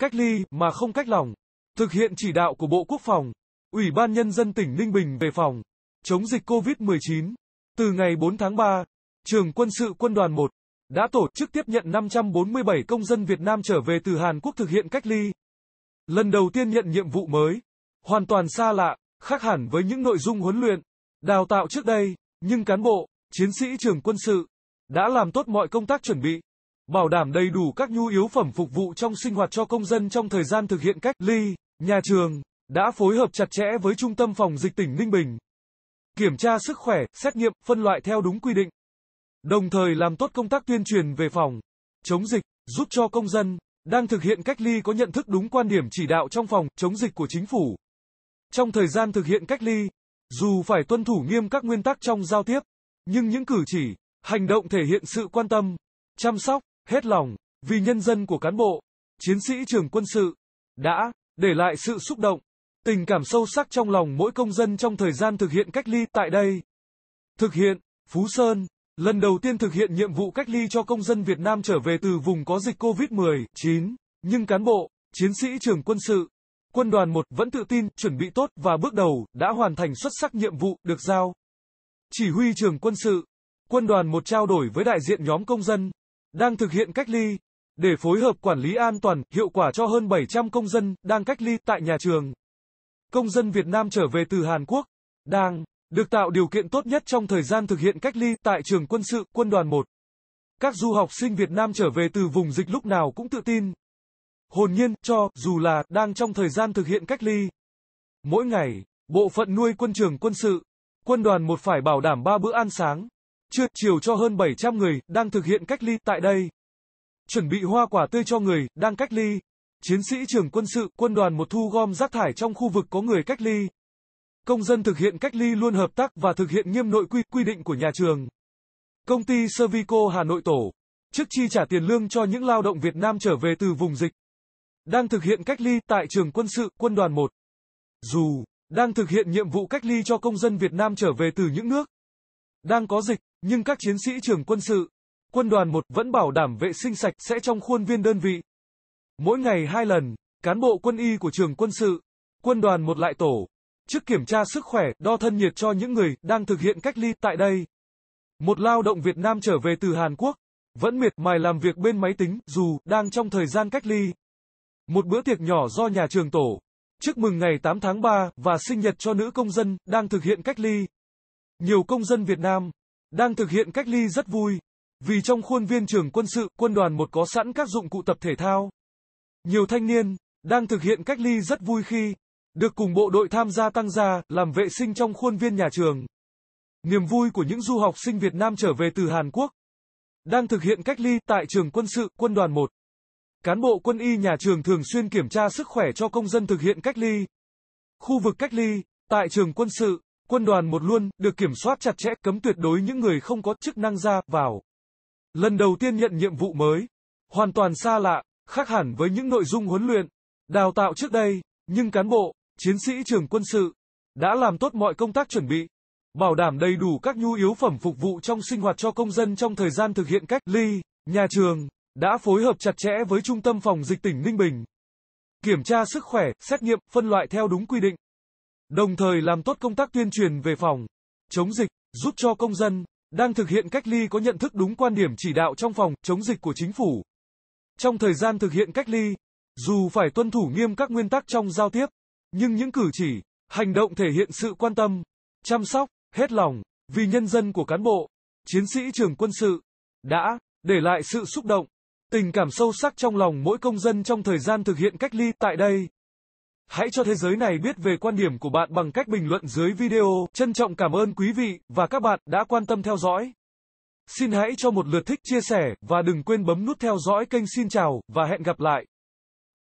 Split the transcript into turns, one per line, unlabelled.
cách ly mà không cách lòng, Thực hiện chỉ đạo của Bộ Quốc phòng, Ủy ban Nhân dân tỉnh Ninh Bình về phòng chống dịch COVID-19. Từ ngày 4 tháng 3, Trường Quân sự Quân đoàn 1 đã tổ chức tiếp nhận 547 công dân Việt Nam trở về từ Hàn Quốc thực hiện cách ly. Lần đầu tiên nhận nhiệm vụ mới, hoàn toàn xa lạ, khác hẳn với những nội dung huấn luyện, đào tạo trước đây, nhưng cán bộ, chiến sĩ trường quân sự đã làm tốt mọi công tác chuẩn bị, bảo đảm đầy đủ các nhu yếu phẩm phục vụ trong sinh hoạt cho công dân trong thời gian thực hiện cách ly, nhà trường đã phối hợp chặt chẽ với Trung tâm phòng dịch tỉnh Ninh Bình, kiểm tra sức khỏe, xét nghiệm, phân loại theo đúng quy định. Đồng thời làm tốt công tác tuyên truyền về phòng chống dịch, giúp cho công dân đang thực hiện cách ly có nhận thức đúng quan điểm chỉ đạo trong phòng chống dịch của chính phủ. Trong thời gian thực hiện cách ly, dù phải tuân thủ nghiêm các nguyên tắc trong giao tiếp, nhưng những cử chỉ, hành động thể hiện sự quan tâm, chăm sóc hết lòng, vì nhân dân của cán bộ, chiến sĩ trường quân sự, đã để lại sự xúc động, tình cảm sâu sắc trong lòng mỗi công dân trong thời gian thực hiện cách ly tại đây. Thực hiện, Phú Sơn, lần đầu tiên thực hiện nhiệm vụ cách ly cho công dân Việt Nam trở về từ vùng có dịch COVID-19, nhưng cán bộ, chiến sĩ trường quân sự, quân đoàn 1 vẫn tự tin, chuẩn bị tốt và bước đầu đã hoàn thành xuất sắc nhiệm vụ được giao. Chỉ huy trường quân sự, quân đoàn 1 trao đổi với đại diện nhóm công dân đang thực hiện cách ly để phối hợp quản lý an toàn, hiệu quả cho hơn 700 công dân đang cách ly tại nhà trường. Công dân Việt Nam trở về từ Hàn Quốc đang được tạo điều kiện tốt nhất trong thời gian thực hiện cách ly tại trường quân sự, quân đoàn 1. Các du học sinh Việt Nam trở về từ vùng dịch lúc nào cũng tự tin. Hồn nhiên, cho, dù là, đang trong thời gian thực hiện cách ly. Mỗi ngày, bộ phận nuôi quân trường quân sự, quân đoàn một phải bảo đảm 3 bữa ăn sáng, trưa chiều cho hơn 700 người đang thực hiện cách ly tại đây. Chuẩn bị hoa quả tươi cho người đang cách ly. Chiến sĩ trường quân sự, quân đoàn một thu gom rác thải trong khu vực có người cách ly. Công dân thực hiện cách ly luôn hợp tác và thực hiện nghiêm nội quy quy định của nhà trường. Công ty Servico Hà Nội tổ chức chi trả tiền lương cho những lao động Việt Nam trở về từ vùng dịch đang thực hiện cách ly tại trường quân sự quân đoàn 1. Dù đang thực hiện nhiệm vụ cách ly cho công dân Việt Nam trở về từ những nước đang có dịch nhưng các chiến sĩ trường quân sự, quân đoàn 1 vẫn bảo đảm vệ sinh sạch sẽ trong khuôn viên đơn vị. Mỗi ngày hai lần, cán bộ quân y của trường quân sự, quân đoàn một lại tổ, chức kiểm tra sức khỏe, đo thân nhiệt cho những người đang thực hiện cách ly tại đây. Một lao động Việt Nam trở về từ Hàn Quốc, vẫn miệt mài làm việc bên máy tính, dù đang trong thời gian cách ly. Một bữa tiệc nhỏ do nhà trường tổ, chúc mừng ngày 8 tháng 3 và sinh nhật cho nữ công dân đang thực hiện cách ly. Nhiều công dân Việt Nam đang thực hiện cách ly rất vui, vì trong khuôn viên trường quân sự, quân đoàn một có sẵn các dụng cụ tập thể thao. Nhiều thanh niên đang thực hiện cách ly rất vui khi được cùng bộ đội tham gia tăng gia, làm vệ sinh trong khuôn viên nhà trường. Niềm vui của những du học sinh Việt Nam trở về từ Hàn Quốc đang thực hiện cách ly tại trường quân sự, quân đoàn 1. Cán bộ quân y nhà trường thường xuyên kiểm tra sức khỏe cho công dân thực hiện cách ly. Khu vực cách ly tại trường quân sự Quân đoàn một luôn được kiểm soát chặt chẽ, cấm tuyệt đối những người không có chức năng ra vào. Lần đầu tiên nhận nhiệm vụ mới, hoàn toàn xa lạ, khác hẳn với những nội dung huấn luyện, đào tạo trước đây, nhưng cán bộ, chiến sĩ trường quân sự đã làm tốt mọi công tác chuẩn bị, bảo đảm đầy đủ các nhu yếu phẩm phục vụ trong sinh hoạt cho công dân trong thời gian thực hiện cách ly, nhà trường đã phối hợp chặt chẽ với Trung tâm phòng dịch tỉnh Ninh Bình, kiểm tra sức khỏe, xét nghiệm, phân loại theo đúng quy định. Đồng thời làm tốt công tác tuyên truyền về phòng chống dịch, giúp cho công dân đang thực hiện cách ly có nhận thức đúng quan điểm chỉ đạo trong phòng chống dịch của chính phủ. Trong thời gian thực hiện cách ly, dù phải tuân thủ nghiêm các nguyên tắc trong giao tiếp, nhưng những cử chỉ, hành động thể hiện sự quan tâm, chăm sóc, hết lòng vì nhân dân của cán bộ, chiến sĩ trường quân sự đã để lại sự xúc động, tình cảm sâu sắc trong lòng mỗi công dân trong thời gian thực hiện cách ly tại đây. Hãy cho thế giới này biết về quan điểm của bạn bằng cách bình luận dưới video. Trân trọng cảm ơn quý vị và các bạn đã quan tâm theo dõi. Xin hãy cho một lượt thích chia sẻ và đừng quên bấm nút theo dõi kênh Xin chào và hẹn gặp lại.